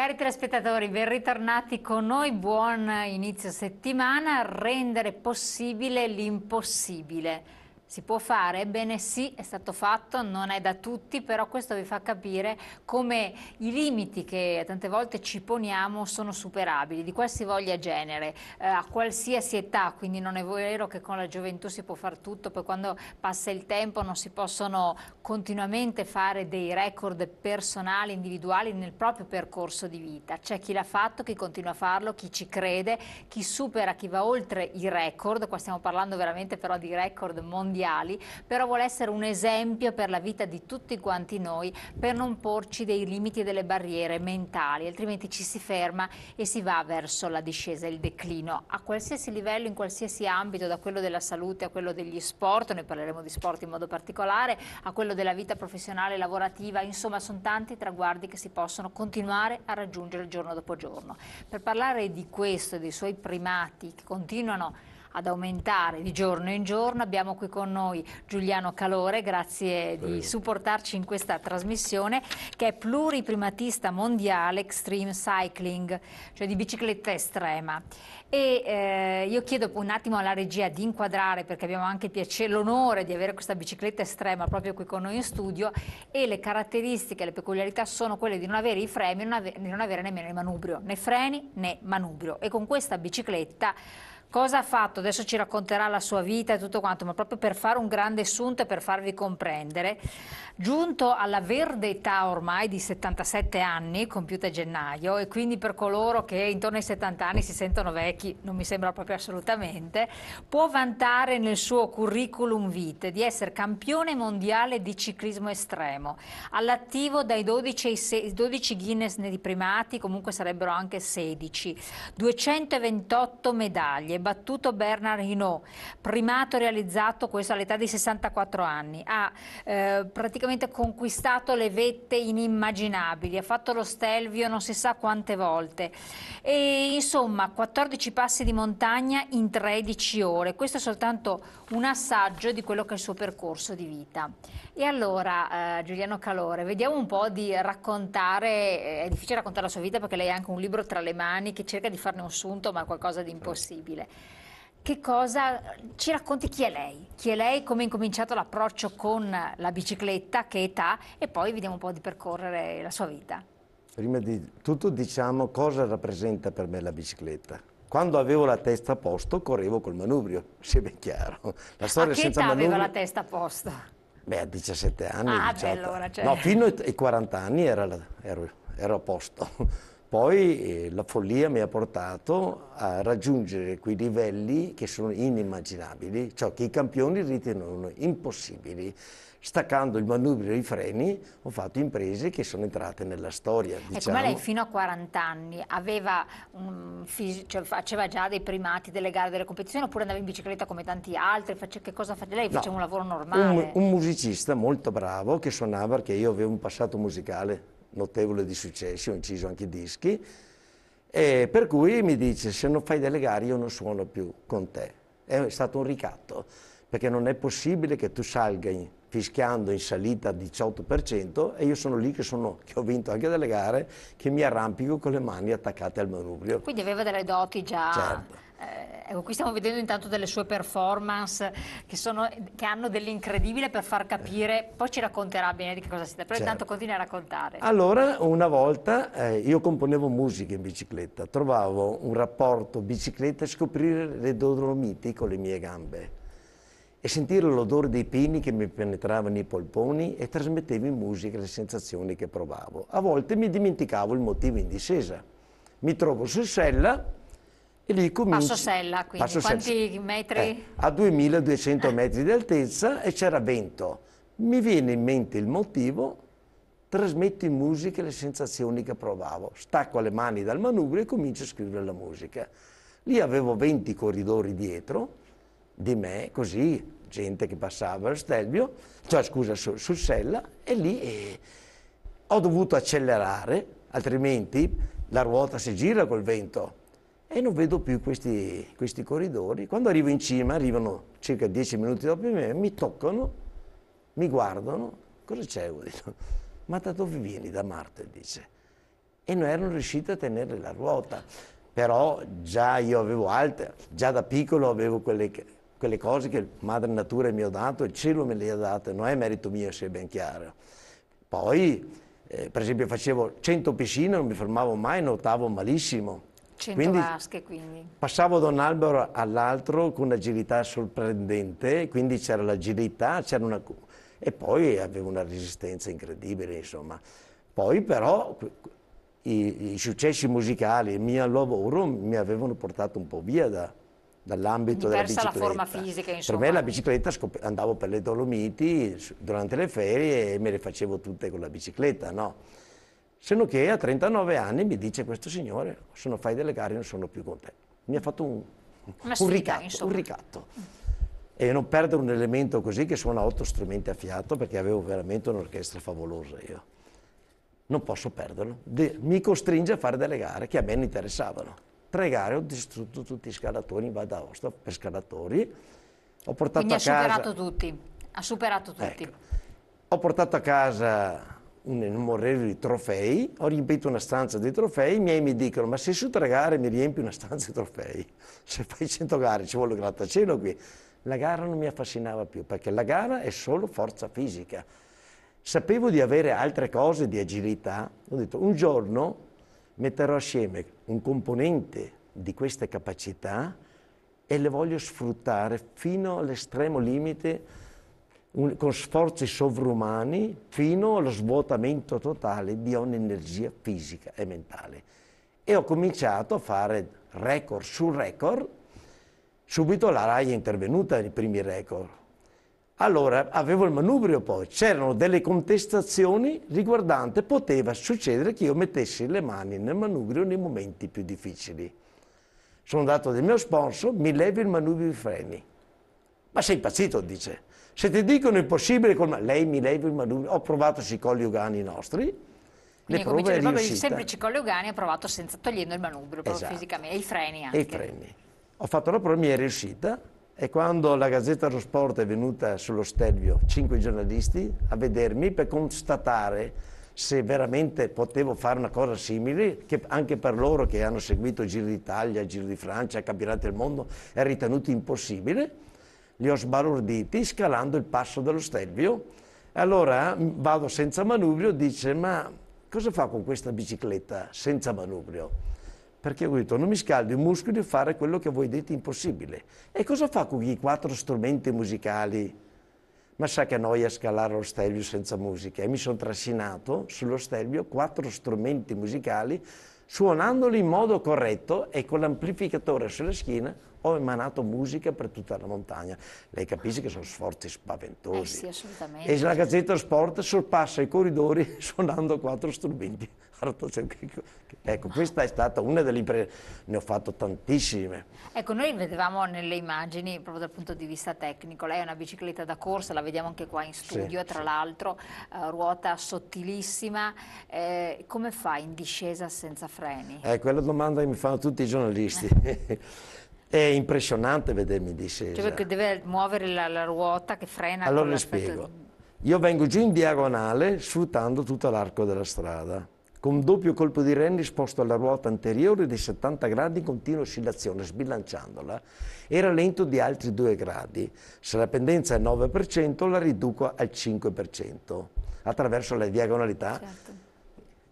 Cari telespettatori, ben ritornati con noi, buon inizio settimana, rendere possibile l'impossibile. Si può fare? Ebbene sì, è stato fatto, non è da tutti, però questo vi fa capire come i limiti che tante volte ci poniamo sono superabili, di qualsivoglia genere, eh, a qualsiasi età, quindi non è vero che con la gioventù si può fare tutto, poi quando passa il tempo non si possono continuamente fare dei record personali, individuali nel proprio percorso di vita. C'è chi l'ha fatto, chi continua a farlo, chi ci crede, chi supera, chi va oltre i record, qua stiamo parlando veramente però di record mondiali, mondiali, però vuole essere un esempio per la vita di tutti quanti noi, per non porci dei limiti e delle barriere mentali, altrimenti ci si ferma e si va verso la discesa e il declino a qualsiasi livello, in qualsiasi ambito, da quello della salute a quello degli sport, noi parleremo di sport in modo particolare, a quello della vita professionale, lavorativa, insomma sono tanti traguardi che si possono continuare a raggiungere giorno dopo giorno. Per parlare di questo e dei suoi primati che continuano a ad aumentare di giorno in giorno. Abbiamo qui con noi Giuliano Calore, grazie di supportarci in questa trasmissione, che è pluriprimatista mondiale extreme cycling, cioè di bicicletta estrema. E eh, io chiedo un attimo alla regia di inquadrare, perché abbiamo anche l'onore di avere questa bicicletta estrema proprio qui con noi in studio, e le caratteristiche, le peculiarità sono quelle di non avere i freni e di non avere nemmeno il manubrio, né freni né manubrio. E con questa bicicletta cosa ha fatto, adesso ci racconterà la sua vita e tutto quanto, ma proprio per fare un grande assunto e per farvi comprendere, giunto alla verde età ormai di 77 anni, compiuta a gennaio, e quindi per coloro che intorno ai 70 anni si sentono vecchi, non mi sembra proprio assolutamente, può vantare nel suo curriculum vitae di essere campione mondiale di ciclismo estremo, all'attivo dai 12, ai 6, 12 Guinness di primati, comunque sarebbero anche 16, 228 medaglie, battuto Bernard Hinault, primato realizzato questo all'età di 64 anni. Ha eh, praticamente conquistato le vette inimmaginabili, ha fatto lo stelvio non si sa quante volte. E insomma, 14 passi di montagna in 13 ore. Questo è soltanto un assaggio di quello che è il suo percorso di vita. E allora, eh, Giuliano Calore, vediamo un po' di raccontare, eh, è difficile raccontare la sua vita perché lei ha anche un libro tra le mani che cerca di farne un sunto, ma è qualcosa di certo. impossibile. Che cosa ci racconti chi è lei? Chi è lei? Come è incominciato l'approccio con la bicicletta? Che età? E poi vediamo un po' di percorrere la sua vita. Prima di tutto diciamo cosa rappresenta per me la bicicletta. Quando avevo la testa a posto correvo col manubrio, sia ben chiaro. La storia a che senza età manubrio... aveva la testa a posto? Beh, a 17 anni. Ah, 18. beh, allora, cioè... No, fino ai 40 anni la... ero, ero a posto poi eh, la follia mi ha portato a raggiungere quei livelli che sono inimmaginabili, ciò cioè che i campioni ritenevano impossibili. Staccando il manubrio dei freni ho fatto imprese che sono entrate nella storia. Ecco, diciamo. E come lei fino a 40 anni aveva, um, cioè faceva già dei primati delle gare, delle competizioni oppure andava in bicicletta come tanti altri? Face che cosa faceva? Lei no, faceva un lavoro normale? Un, un musicista molto bravo che suonava perché io avevo un passato musicale notevole di successi, ho inciso anche i dischi, e per cui mi dice se non fai delle gare io non suono più con te. È stato un ricatto, perché non è possibile che tu salga in, fischiando in salita 18% e io sono lì che, sono, che, ho vinto anche delle gare che mi arrampico con le mani attaccate al manubrio. Quindi aveva delle doti già... Certo. Eh, ecco, qui stiamo vedendo intanto delle sue performance che, sono, che hanno dell'incredibile per far capire, poi ci racconterà bene di che cosa si tratta, però certo. intanto continui a raccontare. Allora, una volta eh, io componevo musica in bicicletta, trovavo un rapporto bicicletta e scoprire le dolomiti con le mie gambe e sentire l'odore dei pini che mi penetravano i polponi e trasmettevo in musica le sensazioni che provavo. A volte mi dimenticavo il motivo in discesa. Mi trovo su sella e lì cominci... Passo Sella, quindi, Passo quanti Sella. metri? Eh, a 2200 eh. metri di altezza e c'era vento. Mi viene in mente il motivo, trasmetto in musica le sensazioni che provavo, stacco le mani dal manubrio e comincio a scrivere la musica. Lì avevo 20 corridori dietro di me, così, gente che passava al Stelvio, cioè scusa, su, su Sella, e lì eh, ho dovuto accelerare, altrimenti la ruota si gira col vento e non vedo più questi, questi corridori. Quando arrivo in cima, arrivano circa dieci minuti dopo di me, mi toccano, mi guardano, cosa c'è? ma da dove vieni? Da Marte, dice. E non erano riusciti a tenere la ruota, però già io avevo altre, già da piccolo avevo quelle, quelle cose che madre natura mi ha dato, il cielo me le ha date, non è merito mio se è ben chiaro. Poi, eh, per esempio, facevo 100 piscine, non mi fermavo mai, nuotavo malissimo, 100 quindi, vasche quindi. Passavo da un albero all'altro con un'agilità sorprendente, quindi c'era l'agilità, c'era una... e poi avevo una resistenza incredibile, insomma. Poi però i, i successi musicali, il mio lavoro mi avevano portato un po' via da, dall'ambito della bicicletta. la forma fisica, insomma. Per me la bicicletta, andavo per le Dolomiti durante le ferie e me le facevo tutte con la bicicletta, no? Se non che a 39 anni mi dice questo signore, se non fai delle gare non sono più con te. Mi ha fatto un, un, sfida, ricatto, un ricatto, E non perdere un elemento così che suona otto strumenti a fiato perché avevo veramente un'orchestra favolosa io. Non posso perderlo. De mi costringe a fare delle gare che a me non interessavano. Tre gare ho distrutto tutti i scalatori in Val d'Aosta per scalatori. Ho portato Quindi a casa... ha superato tutti. Ha superato tutti. Ecco, ho portato a casa un numero di trofei, ho riempito una stanza di trofei, i miei mi dicono ma se su tre gare mi riempi una stanza di trofei, se fai 100 gare ci vuole grattacielo qui. La gara non mi affascinava più perché la gara è solo forza fisica. Sapevo di avere altre cose di agilità, ho detto un giorno metterò assieme un componente di queste capacità e le voglio sfruttare fino all'estremo limite un, con sforzi sovrumani fino allo svuotamento totale di ogni energia fisica e mentale. E ho cominciato a fare record su record, subito la RAI è intervenuta nei primi record. Allora avevo il manubrio poi, c'erano delle contestazioni riguardante, poteva succedere che io mettessi le mani nel manubrio nei momenti più difficili. Sono andato del mio sponsor, mi levi il manubrio di freni. Ma sei impazzito, dice. Se ti dicono impossibile, col... lei mi levi il manubrio, ho provato sui colli ugani nostri, le prove dice, è riuscita. Il semplice collo Ugani ho provato senza togliendo il manubrio, esatto. fisicamente, e i freni anche. E i freni. Ho fatto la prova, mi è riuscita, e quando la Gazzetta dello Sport è venuta sullo Stelvio, cinque giornalisti, a vedermi per constatare se veramente potevo fare una cosa simile, che anche per loro che hanno seguito Giro d'Italia, Giro di Francia, Campionati del Mondo, è ritenuto impossibile, li ho sbalorditi scalando il passo dello Stelvio. E Allora mm, vado senza manubrio, dice ma cosa fa con questa bicicletta senza manubrio? Perché ho detto non mi scaldi i muscoli a fare quello che voi dite impossibile. E cosa fa con i quattro strumenti musicali? Ma sa che noia scalare lo Stelvio senza musica. E mi sono trascinato sullo Stelvio quattro strumenti musicali suonandoli in modo corretto e con l'amplificatore sulla schiena ho emanato musica per tutta la montagna. Lei capisce che sono sforzi spaventosi. Eh sì, assolutamente. E la Gazzetta Sport sorpassa i corridori suonando quattro strumenti. Cioè, ecco, ah. questa è stata una delle imprese, ne ho fatto tantissime. Ecco, noi vedevamo nelle immagini, proprio dal punto di vista tecnico, lei è una bicicletta da corsa, la vediamo anche qua in studio, sì, tra sì. l'altro, uh, ruota sottilissima, eh, come fa in discesa senza freni? Ecco, è la domanda che mi fanno tutti i giornalisti. Eh. È impressionante vedermi in discesa. Cioè perché deve muovere la, la ruota che frena. Allora le spiego. Io vengo giù in diagonale sfruttando tutto l'arco della strada. Con un doppio colpo di renne sposto la ruota anteriore di 70 gradi in continua oscillazione, sbilanciandola. Era lento di altri 2 gradi. Se la pendenza è 9%, la riduco al 5% attraverso le diagonalità. Certo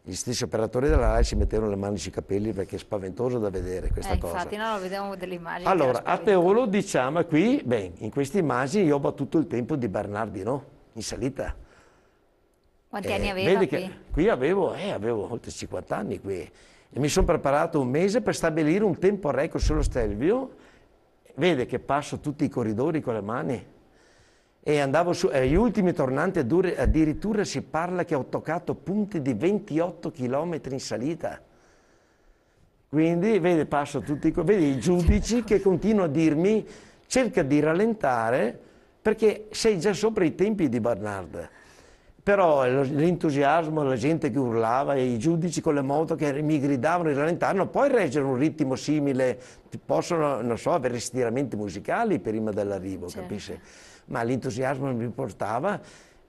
gli stessi operatori della RAI si mettevano le mani sui capelli perché è spaventoso da vedere questa eh, cosa. Infatti, no, vediamo delle immagini. Allora, a Teolo diciamo qui, beh, in queste immagini io ho battuto il tempo di Bernardino in salita. Quanti eh, anni aveva qui? Che, qui avevo, eh, avevo oltre 50 anni qui. E mi sono preparato un mese per stabilire un tempo record sullo Stelvio. Vede che passo tutti i corridori con le mani e andavo su, agli eh, ultimi tornanti addirittura si parla che ho toccato punti di 28 km in salita. Quindi vedi, passo tutti vedi, i giudici che continuano a dirmi cerca di rallentare perché sei già sopra i tempi di Barnard. Però l'entusiasmo, la gente che urlava, i giudici con le moto che mi gridavano di rallentare, non puoi reggere un ritmo simile, possono, so, avere stiramenti musicali prima dell'arrivo, certo. capisci? ma l'entusiasmo mi portava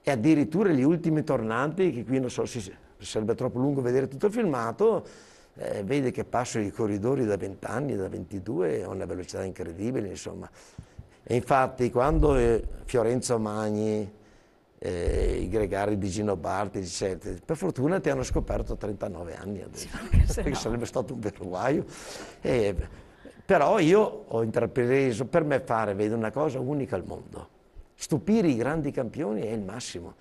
e addirittura gli ultimi tornanti, che qui non so, se sarebbe troppo lungo vedere tutto il filmato, eh, vede che passo i corridori da 20 anni, da 22, a una velocità incredibile, insomma. E infatti quando eh, Fiorenzo Magni, eh, i gregari di Gino Barti, eccetera, per fortuna ti hanno scoperto 39 anni adesso, sì, perché no. sarebbe stato un vero guaio. Eh, però io ho intrapreso, per me fare, vedo, una cosa unica al mondo stupire i grandi campioni è il massimo.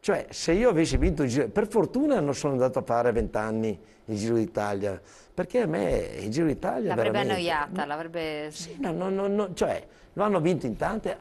Cioè, se io avessi vinto il Giro, per fortuna non sono andato a fare vent'anni il Giro d'Italia, perché a me il Giro d'Italia... L'avrebbe veramente... annoiata, mm. l'avrebbe... Sì, no, no, no, no, cioè, lo hanno vinto in tante.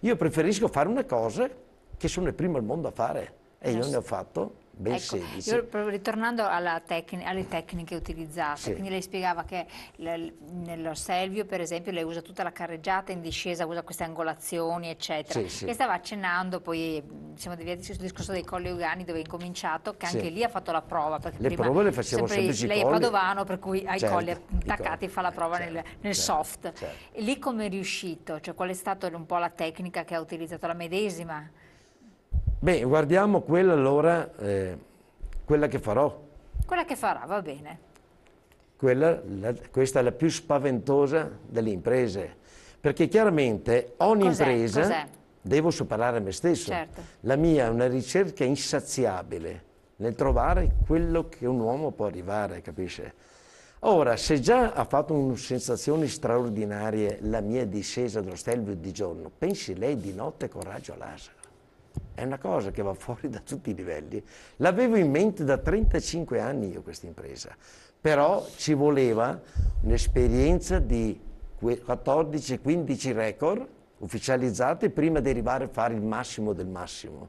Io preferisco fare una cosa che sono il primo al mondo a fare, e io ne ho fatto ben ecco, 16. Io, ritornando tecni alle tecniche utilizzate, sì. quindi lei spiegava che nello Selvio per esempio lei usa tutta la carreggiata in discesa, usa queste angolazioni eccetera, sì, sì. e stava accennando poi siamo deviati sul discorso dei colli ugani dove è incominciato, che anche lì ha fatto la prova. Le prove le facciamo sempre, sempre Lei colli. è padovano per cui ha certo, i colli attaccati e fa la prova eh, certo, nel, nel certo, soft. Certo. E lì come è riuscito? Cioè, qual è stata un po' la tecnica che ha utilizzato la medesima? Beh, guardiamo quella allora, eh, quella che farò. Quella che farà, va bene. Quella, la, questa è la più spaventosa delle imprese, perché chiaramente ogni impresa devo superare me stesso. Certo. La mia è una ricerca insaziabile nel trovare quello che un uomo può arrivare, capisce? Ora, se già ha fatto sensazioni straordinarie la mia discesa dallo Stelvio di giorno, pensi lei di notte con raggio laser. È una cosa che va fuori da tutti i livelli. L'avevo in mente da 35 anni io questa impresa, però ci voleva un'esperienza di 14-15 record ufficializzati prima di arrivare a fare il massimo del massimo.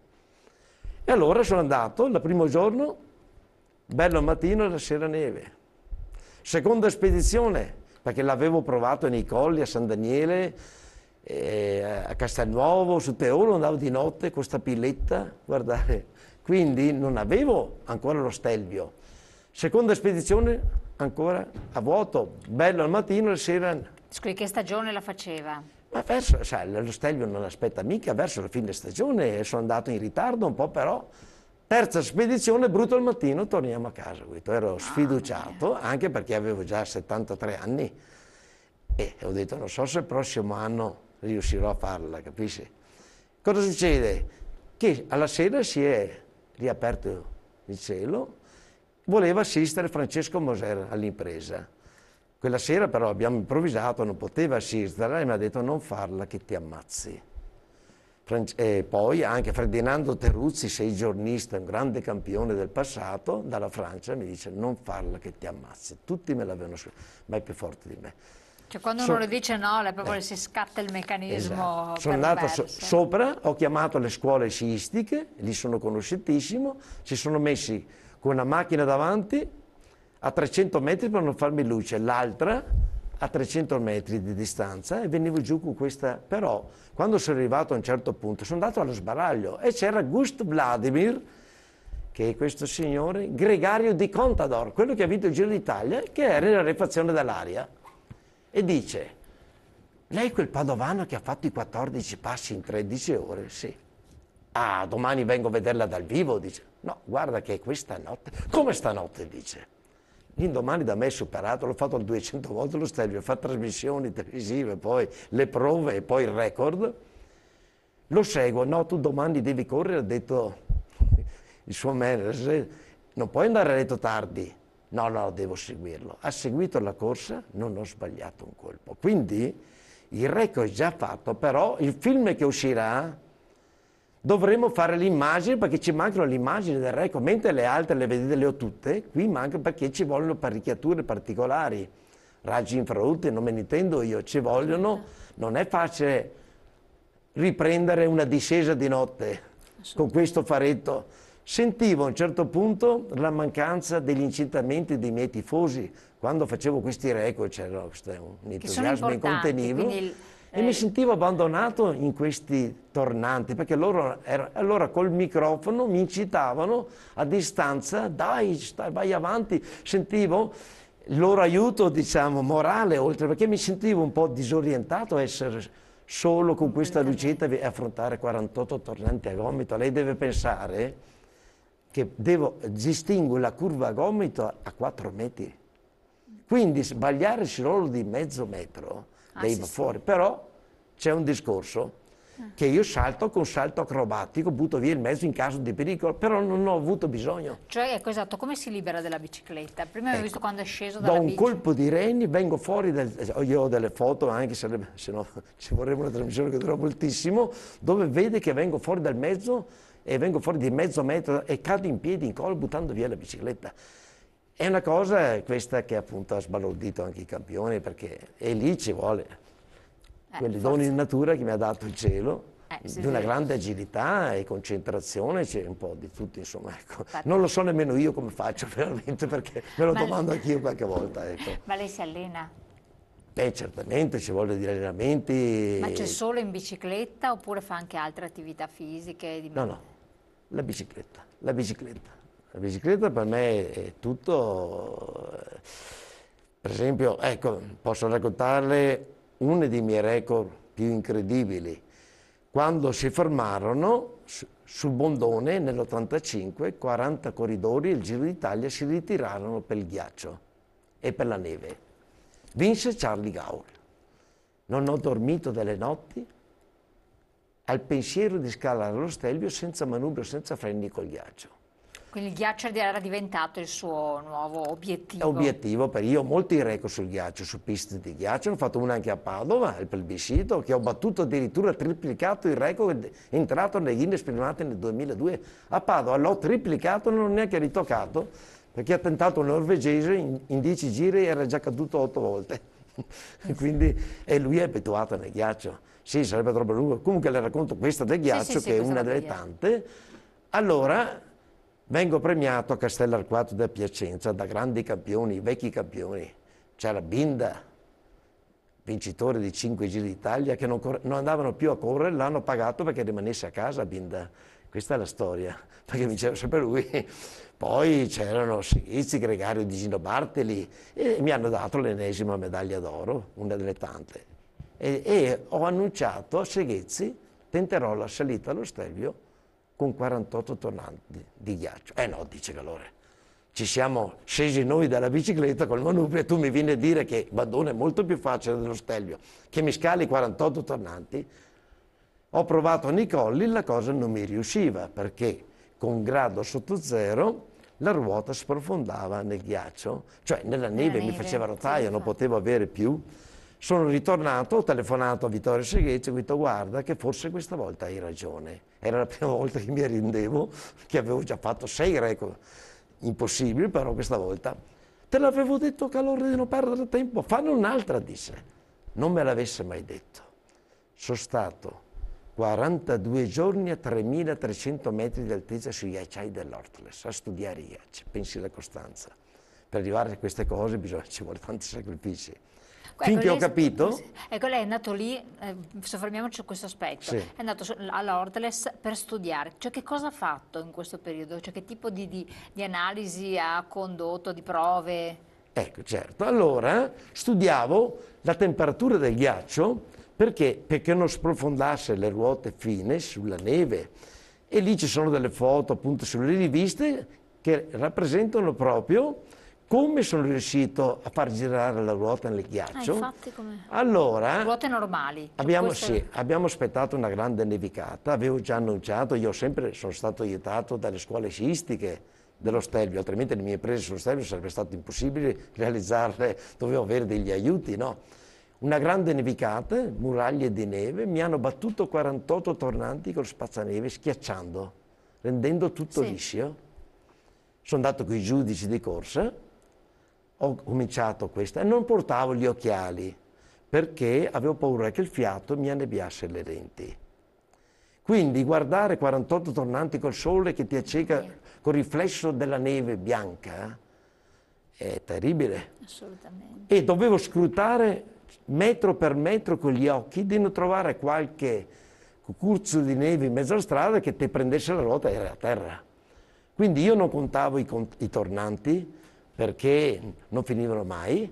E allora sono andato, il primo giorno, bello mattino e la sera neve. Seconda spedizione, perché l'avevo provato nei colli a San Daniele, eh, a Castelnuovo, su Teolo andavo di notte con questa pilletta, guardate, quindi non avevo ancora lo stelvio. Seconda spedizione ancora a vuoto, bello al mattino e sera... Scusi, che stagione la faceva? Ma verso, sai, lo stelvio non aspetta mica, verso la fine stagione sono andato in ritardo un po' però... Terza spedizione, brutto al mattino, torniamo a casa. Ero ah, sfiduciato, anche perché avevo già 73 anni e ho detto non so se il prossimo anno riuscirò a farla, capisci? Cosa succede? Che alla sera si è riaperto il cielo, voleva assistere Francesco Moser all'impresa. Quella sera però abbiamo improvvisato, non poteva assisterla e mi ha detto non farla che ti ammazzi. E poi anche Ferdinando Teruzzi, sei giornista, un grande campione del passato, dalla Francia mi dice non farla che ti ammazzi. Tutti me l'avevano scritto, ma è più forte di me. Cioè quando uno so, le dice no, le proprio eh, si scatta il meccanismo esatto. Sono andato so, sopra, ho chiamato le scuole sciistiche, lì sono conosciutissimo, si sono messi con una macchina davanti a 300 metri per non farmi luce, l'altra a 300 metri di distanza e venivo giù con questa... Però quando sono arrivato a un certo punto sono andato allo sbaraglio e c'era Gust Vladimir, che è questo signore, gregario di Contador, quello che ha vinto il Giro d'Italia, che era nella rarefazione dell'aria e dice, lei è quel padovano che ha fatto i 14 passi in 13 ore? Sì. Ah, domani vengo a vederla dal vivo, dice. No, guarda che è questa notte. Come stanotte, dice. L'indomani da me è superato, l'ho fatto 200 volte lo Stelvio, fa trasmissioni televisive, poi le prove e poi il record. Lo seguo, no, tu domani devi correre, ha detto il suo manager, non puoi andare a letto tardi, no, no, devo seguirlo. Ha seguito la corsa, non ho sbagliato un colpo. Quindi il record è già fatto, però il film che uscirà dovremo fare l'immagine perché ci mancano le immagini del record, mentre le altre le vedete le ho tutte, qui manca perché ci vogliono apparecchiature particolari, raggi infrarotti, non me ne intendo io, ci vogliono, non è facile riprendere una discesa di notte con questo faretto Sentivo a un certo punto la mancanza degli incitamenti dei miei tifosi. Quando facevo questi record c'era un entusiasmo incontenibile. eh... E mi eh. sentivo abbandonato in questi tornanti, perché loro era, allora col microfono mi incitavano a distanza, dai, stai, vai avanti. Sentivo il loro aiuto, diciamo, morale, oltre perché mi sentivo un po' disorientato a essere solo con questa lucetta e affrontare 48 tornanti a gomito. Lei deve pensare che devo distinguere la curva a gomito a 4 metri. Quindi sbagliare il solo di mezzo metro ah, sì, fuori. Sì. Però c'è un discorso ah. che io salto con salto acrobatico, butto via il mezzo in caso di pericolo, però non ho avuto bisogno. Cioè, ecco esatto, come si libera dalla bicicletta? Prima ecco, ho visto quando è sceso dalla bici. Do un colpo di reni, vengo fuori, dal, eh, io ho delle foto, anche se, se no ci vorrebbe una trasmissione che dura moltissimo, dove vede che vengo fuori dal mezzo e vengo fuori di mezzo metro e cado in piedi in collo buttando via la bicicletta. È una cosa questa che appunto ha sbalordito anche i campioni perché è lì ci vuole eh, quel dono in natura che mi ha dato il cielo. Eh, sì, di una sì. grande agilità e concentrazione, c'è un po' di tutto, insomma. Ecco. Non lo so nemmeno io come faccio veramente, perché me lo Ma domando anch'io qualche volta. Ecco. Ma lei si allena? Beh, certamente, ci vuole degli allenamenti. Ma c'è solo in bicicletta oppure fa anche altre attività fisiche? Di... No, no, la bicicletta, la bicicletta. La bicicletta per me è tutto. Eh, per esempio, ecco, posso raccontarle uno dei miei record più incredibili. Quando si fermarono sul Bondone nell'85, 40 corridori del Giro d'Italia si ritirarono per il ghiaccio e per la neve. Vinse Charlie Gaul. Non ho dormito delle notti, al pensiero di scalare lo Stelvio senza manubrio, senza freni col ghiaccio. Quindi il ghiaccio era diventato il suo nuovo obiettivo. Obiettivo, perché io ho molti record sul ghiaccio, su piste di ghiaccio, ne ho fatto una anche a Padova, il plebiscito, che ho battuto addirittura, triplicato il record entrato nei Guinness firmati nel 2002. A Padova l'ho triplicato, non l'ho neanche ritoccato, perché ha tentato un norvegese, in, in dieci giri e era già caduto otto volte. Eh Quindi, e lui è abituato nel ghiaccio. Sì, sarebbe troppo lungo. Comunque le racconto questa del ghiaccio, sì, sì, che è una delle tante. Allora, vengo premiato a Castellarquato da Piacenza da grandi campioni, vecchi campioni. C'era Binda, vincitore di 5 Giri d'Italia, che non, non, andavano più a correre, l'hanno pagato perché rimanesse a casa Binda. Questa è la storia, perché vinceva sempre lui. Poi c'erano Sigizzi, Gregario di Gino Bartoli e mi hanno dato l'ennesima medaglia d'oro, una delle tante e, e ho annunciato a Seghezzi tenterò la salita allo Stelvio con 48 tonnanti di ghiaccio. Eh no, dice Galore, ci siamo scesi noi dalla bicicletta col manubrio e tu mi vieni a dire che Badone è molto più facile dello Stelvio, che mi scali 48 tonnanti. Ho provato a Nicolli, la cosa non mi riusciva perché con grado sotto zero la ruota sprofondava nel ghiaccio, cioè nella neve, neve mi faceva rotaia, non potevo avere più sono ritornato, ho telefonato a Vittorio Seghezzi e ho detto guarda che forse questa volta hai ragione. Era la prima volta che mi arrendevo, che avevo già fatto sei record. Impossibile, però questa volta. Te l'avevo detto che allora di non perdere tempo, fanno un'altra, disse. Non me l'avesse mai detto. Sono stato 42 giorni a 3.300 metri di altezza sugli acciai dell'Ortles, a studiare IAC, pensi la costanza. Per arrivare a queste cose bisogna, ci vuole tanti sacrifici. Ecco, Finché ho capito. Ecco, lei è andato lì, eh, soffermiamoci su questo aspetto, sì. è andato alla per studiare. Cioè, che cosa ha fatto in questo periodo? Cioè, che tipo di, di, di analisi ha condotto, di prove? Ecco, certo. Allora, studiavo la temperatura del ghiaccio perché, perché non sprofondasse le ruote fine sulla neve. E lì ci sono delle foto appunto sulle riviste che rappresentano proprio come sono riuscito a far girare la ruota nel ghiaccio? Ah, infatti, come... Allora, ruote normali. Cioè abbiamo, questo... sì, abbiamo aspettato una grande nevicata, avevo già annunciato, io sempre sono stato aiutato dalle scuole sciistiche, dello Stelvio, altrimenti le mie imprese sullo Stelvio sarebbe stato impossibile realizzarle, dovevo avere degli aiuti, no? Una grande nevicata, muraglie di neve, mi hanno battuto 48 tornanti con spazzaneve schiacciando, rendendo tutto sì. liscio. Sono andato con i giudici di corsa ho cominciato questa e non portavo gli occhiali perché avevo paura che il fiato mi annebbiasse le lenti. Quindi guardare 48 tornanti col sole che ti acceca col riflesso della neve bianca è terribile. Assolutamente. E dovevo scrutare metro per metro con gli occhi di non trovare qualche cucurzo di neve in mezzo alla strada che ti prendesse la ruota e era a terra. Quindi io non contavo i, i tornanti, perché non finivano mai.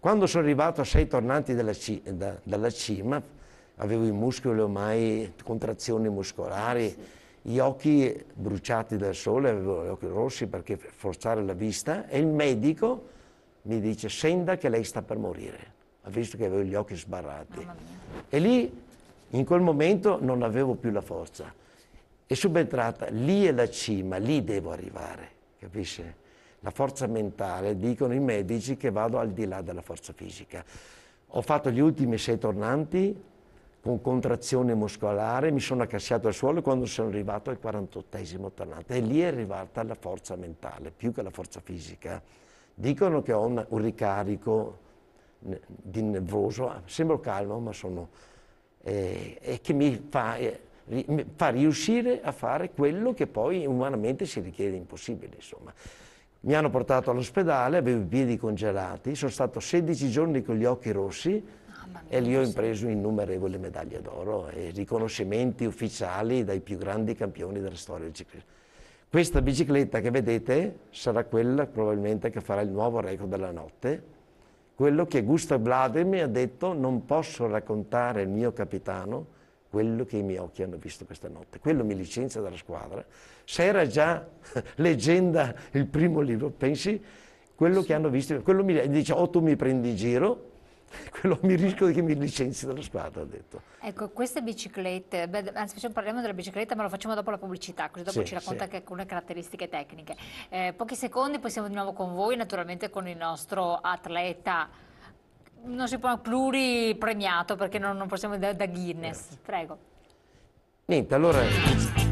Quando sono arrivato a sei tornanti dalla, ci, da, dalla cima, avevo i muscoli ormai, contrazioni muscolari, gli occhi bruciati dal sole, avevo gli occhi rossi perché per forzare la vista, e il medico mi dice, senda che lei sta per morire. Ha visto che avevo gli occhi sbarrati. E lì, in quel momento, non avevo più la forza. E subentrata, lì è la cima, lì devo arrivare, capisci? la forza mentale, dicono i medici, che vado al di là della forza fisica. Ho fatto gli ultimi sei tornanti con contrazione muscolare, mi sono accasciato al suolo quando sono arrivato al 48esimo tornante e lì è arrivata la forza mentale più che la forza fisica. Dicono che ho un, un ricarico di nervoso, ah, sembro calmo ma sono... Eh, e che mi fa, eh, mi fa riuscire a fare quello che poi umanamente si richiede impossibile, insomma. Mi hanno portato all'ospedale, avevo i piedi congelati, sono stato 16 giorni con gli occhi rossi oh, e lì ho impreso innumerevoli medaglie d'oro e riconoscimenti ufficiali dai più grandi campioni della storia del ciclismo. Questa bicicletta che vedete sarà quella probabilmente che farà il nuovo record della notte, quello che Gustav Vladimir mi ha detto non posso raccontare il mio capitano quello che i miei occhi hanno visto questa notte. Quello mi licenzia dalla squadra. Se era già leggenda il primo libro, pensi quello che hanno visto, quello mi dice o oh, tu mi prendi in giro, quello mi rischio che mi licenzi dalla squadra, ha detto. Ecco, queste biciclette, beh, anzi non parliamo della bicicletta, ma lo facciamo dopo la pubblicità, così dopo sì, ci racconta sì. anche alcune caratteristiche tecniche. Eh, pochi secondi, poi siamo di nuovo con voi, naturalmente con il nostro atleta non si può pluripremiato perché non, non possiamo da, da Guinness. Prego. Niente, allora...